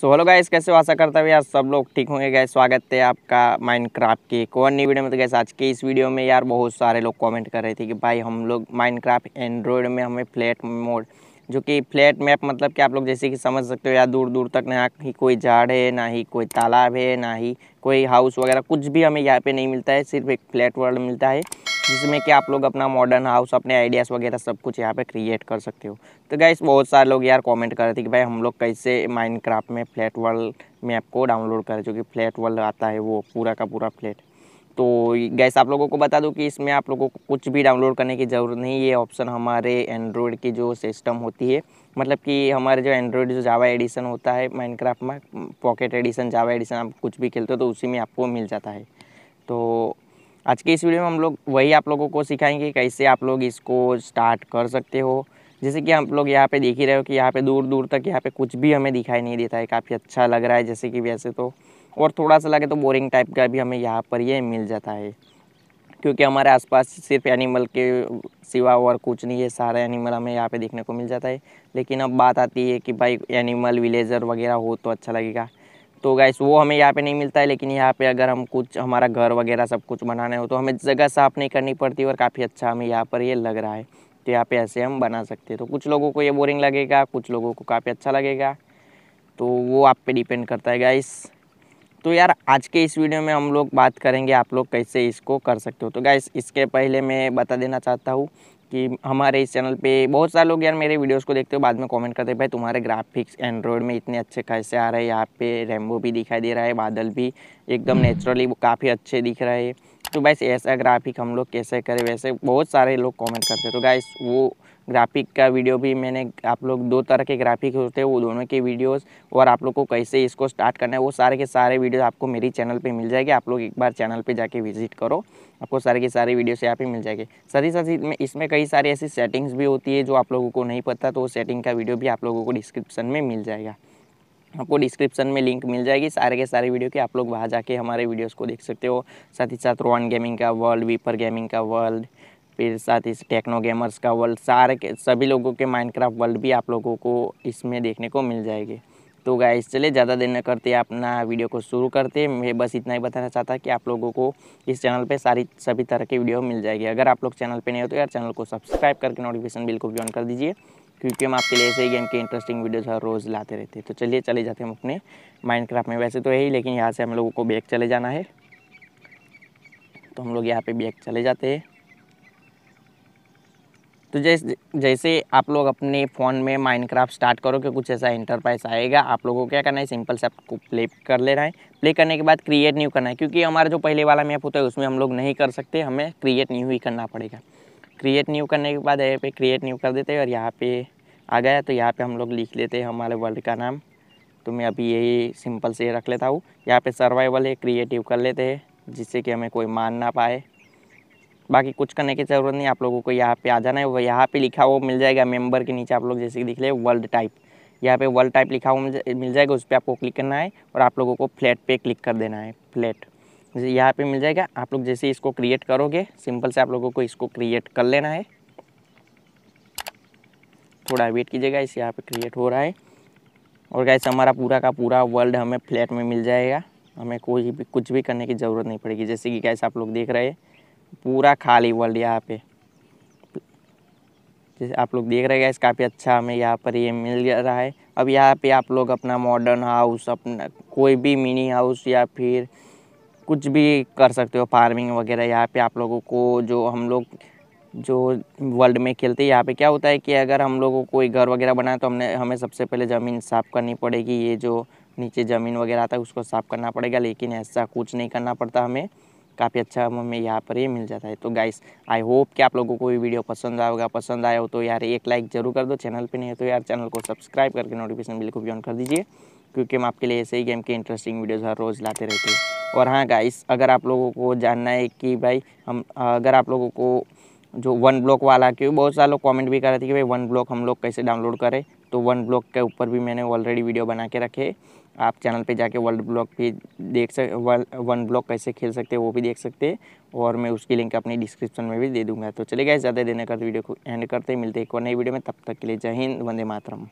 So hello guys कैसे हो आशा करता हूँ यार सब लोग ठीक होंगे गैस स्वागत है आपका माइनक्राफ्ट की एक और नई वीडियो में तो गैस आज के इस वीडियो में यार बहुत सारे लोग कमेंट कर रहे थे कि भाई हम लोग माइनक्राफ्ट एंड्रॉयड में हमें फ्लैट मोड जो कि फ्लैट मैप मतलब कि आप लोग जैसे कि समझ सकते हो यार दूर दूर तक ना ही कोई झाड़ है ना ही कोई तालाब है ना ही कोई हाउस वगैरह कुछ भी हमें यहाँ पर नहीं मिलता है सिर्फ एक फ्लैट वर्ल्ड मिलता है जिसमें कि आप लोग अपना मॉडर्न हाउस अपने आइडियाज़ वगैरह सब कुछ यहाँ पे क्रिएट कर सकते हो तो गाइस बहुत सारे लोग यार कमेंट कर रहे थे कि भाई हम लोग कैसे माइनक्राफ्ट में फ्लैट वर्ल्ड में आपको डाउनलोड करें जो कि फ्लैट वर्ल्ड आता है वो पूरा का पूरा फ्लैट तो गैस आप लोगों को बता दूं कि इसमें आप लोगों को कुछ भी डाउनलोड करने की ज़रूरत नहीं ये ऑप्शन हमारे एंड्रॉयड की जो सिस्टम होती है मतलब कि हमारे जो एंड्रॉयड जो जावा एडिशन होता है माइनक्राफ्ट में पॉकेट एडिशन जावा एडिशन आप कुछ भी खेलते हो तो उसी में आपको मिल जाता है तो आज के इस वीडियो में हम लोग वही आप लोगों को सिखाएंगे कैसे आप लोग इसको स्टार्ट कर सकते हो जैसे कि आप लोग यहाँ पे देख ही रहे हो कि यहाँ पे दूर दूर तक यहाँ पे कुछ भी हमें दिखाई नहीं देता है काफ़ी अच्छा लग रहा है जैसे कि वैसे तो और थोड़ा सा लगे तो बोरिंग टाइप का भी हमें यहाँ पर ये मिल जाता है क्योंकि हमारे आसपास सिर्फ एनिमल के सिवा और कुछ नहीं है सारे एनिमल हमें यहाँ पे देखने को मिल जाता है लेकिन अब बात आती है कि भाई एनिमल विलेजर वगैरह हो तो अच्छा लगेगा तो गैस वो हमें यहाँ पे नहीं मिलता है लेकिन यहाँ पे अगर हम कुछ हमारा घर वगैरह सब कुछ बनाना हो तो हमें जगह साफ़ नहीं करनी पड़ती और काफ़ी अच्छा हमें यहाँ पर ये लग रहा है तो यहाँ पे ऐसे हम बना सकते हैं तो कुछ लोगों को ये बोरिंग लगेगा कुछ लोगों को काफ़ी अच्छा लगेगा तो वो आप पे डिपेंड करता है गाइस तो यार आज के इस वीडियो में हम लोग बात करेंगे आप लोग कैसे इसको कर सकते हो तो गाइस इसके पहले मैं बता देना चाहता हूँ कि हमारे इस चैनल पे बहुत सारे लोग यार मेरे वीडियोस को देखते हो बाद में कमेंट करते हैं भाई तुम्हारे ग्राफिक्स एंड्रॉयड में इतने अच्छे कैसे आ रहे हैं यहाँ पे रेमबो भी दिखाई दे रहा है बादल भी एकदम नेचुरली हम्म। काफ़ी अच्छे दिख रहे हैं तो गाइस ऐसा ग्राफिक हम लोग कैसे करें वैसे बहुत सारे लोग कमेंट करते तो गाइस वो ग्राफिक का वीडियो भी मैंने आप लोग दो तरह के ग्राफिक होते हैं वो दोनों के वीडियोस और आप लोग को कैसे इसको स्टार्ट करना है वो सारे के सारे वीडियो आपको मेरी चैनल पे मिल जाएगी आप लोग एक बार चैनल पे जाके विजिट करो आपको सारे के सारे वीडियोस यहाँ पे मिल जाएंगे साथ ही साथ में इसमें कई सारी ऐसी सेटिंग्स भी होती है जो आप लोगों को नहीं पता तो वो सेटिंग का वीडियो भी आप लोगों को डिस्क्रिप्शन में मिल जाएगा आपको डिस्क्रिप्शन में लिंक मिल जाएगी सारे के सारे वीडियो के आप लोग वहाँ जाके हमारे वीडियोस को देख सकते हो साथ ही साथ रोहन गेमिंग का वर्ल्ड वीपर गेमिंग का वर्ल्ड फिर साथ ही टेक्नो गेमर्स का वर्ल्ड सारे के सभी लोगों के माइनक्राफ्ट वर्ल्ड भी आप लोगों को इसमें देखने को मिल जाएगी तो गाय चले ज़्यादा देर न करते अपना वीडियो को शुरू करते मैं बस इतना ही बताना चाहता कि आप लोगों को इस चैनल पे सारी सभी तरह की वीडियो मिल जाएगी अगर आप लोग चैनल पे नहीं हो तो यार चैनल को सब्सक्राइब करके नोटिफिकेशन बिल को भी ऑन कर दीजिए क्योंकि हम आपके लिए ऐसे ही गेम के इंटरेस्टिंग वीडियोज़ हर रोज़ लाते रहते हैं तो चलिए चले जाते हैं हम अपने माइनक्राफ्ट में वैसे तो यही लेकिन यहाँ से हम लोगों को बैग चले जाना है तो हम लोग यहाँ पे बैग चले जाते हैं तो जैसे जैसे आप लोग अपने फ़ोन में माइनक्राफ्ट स्टार्ट करो कि कुछ ऐसा इंटरप्राइस आएगा आप लोगों को क्या करना है सिंपल से आपको प्ले कर लेना है प्ले करने के बाद क्रिएट न्यू करना है क्योंकि हमारा जो पहले वाला मैप होता है उसमें हम लोग नहीं कर सकते हमें क्रिएट न्यू ही करना पड़ेगा क्रिएट न्यू करने के बाद यहाँ पे क्रिएट न्यू कर देते हैं और यहाँ पे आ गया तो यहाँ पे हम लोग लिख लेते हैं हमारे वर्ल्ड का नाम तो मैं अभी यही सिंपल से रख लेता हूँ यहाँ पे सर्वाइवल है क्रिएटिव कर लेते हैं जिससे कि हमें कोई मान ना पाए बाकी कुछ करने की ज़रूरत नहीं आप लोगों को यहाँ पे आ जाना है वो यहाँ पे लिखा हुआ मिल जाएगा मेंबर के नीचे आप लोग जैसे कि दिख ले वर्ल्ड टाइप यहाँ पे वर्ल्ड टाइप लिखा हुआ मिल जाएगा उस पर आपको क्लिक करना है और आप लोगों को फ्लैट पे क्लिक कर देना है फ्लैट यहाँ पे मिल जाएगा आप लोग जैसे इसको क्रिएट करोगे सिंपल से आप लोगों को इसको क्रिएट कर लेना है थोड़ा वेट कीजिएगा इस यहाँ पे क्रिएट हो रहा है और गैस हमारा पूरा का पूरा वर्ल्ड हमें फ्लैट में मिल जाएगा हमें कोई भी कुछ भी करने की ज़रूरत नहीं पड़ेगी जैसे कि गैस आप लोग देख रहे हैं पूरा खाली वर्ल्ड यहाँ पे जैसे आप लोग देख रहे हैं गैस काफ़ी अच्छा हमें यहाँ पर ये मिल मिल रहा है अब यहाँ पे आप लोग अपना मॉडर्न हाउस अपना कोई भी मिनी हाउस या फिर कुछ भी कर सकते हो फार्मिंग वगैरह यहाँ पे आप लोगों को जो हम लोग जो वर्ल्ड में खेलते हैं यहाँ पे क्या होता है कि अगर हम लोगों को कोई घर वगैरह बनाए तो हमने हमें सबसे पहले ज़मीन साफ़ करनी पड़ेगी ये जो नीचे ज़मीन वगैरह आता है उसको साफ़ करना पड़ेगा लेकिन ऐसा कुछ नहीं करना पड़ता हमें काफ़ी अच्छा हमें यहाँ पर ही मिल जाता है तो गाइस आई होप कि आप लोगों को ये वीडियो पसंद आएगा पसंद आया हो तो यार एक लाइक जरूर कर दो चैनल पे नहीं है तो यार चैनल को सब्सक्राइब करके नोटिफिकेशन बिल को भी ऑन कर दीजिए क्योंकि हम आपके लिए ऐसे ही गेम के इंटरेस्टिंग वीडियोज़ हर रोज़ लाते रहते हैं और हाँ गाइस अगर आप लोगों को जानना है कि भाई हम अगर आप लोगों को जो वन ब्लॉक वाला क्यों बहुत सारे लोग कमेंट भी कर रहे थे कि भाई वन ब्लॉक हम लोग कैसे डाउनलोड करें तो वन ब्लॉक के ऊपर भी मैंने ऑलरेडी वीडियो बना के रखे आप चैनल पे जाके वर्ल्ड ब्लॉक भी देख सक वन ब्लॉक कैसे खेल सकते हैं वो भी देख सकते हैं और मैं उसकी लिंक अपनी डिस्क्रिप्शन में भी दे दूंगा तो चलिए गाइस ज़्यादा देने का वीडियो को एंड करते मिलते एक और नई वीडियो में तब तक के लिए जय हिंद वंदे मातरम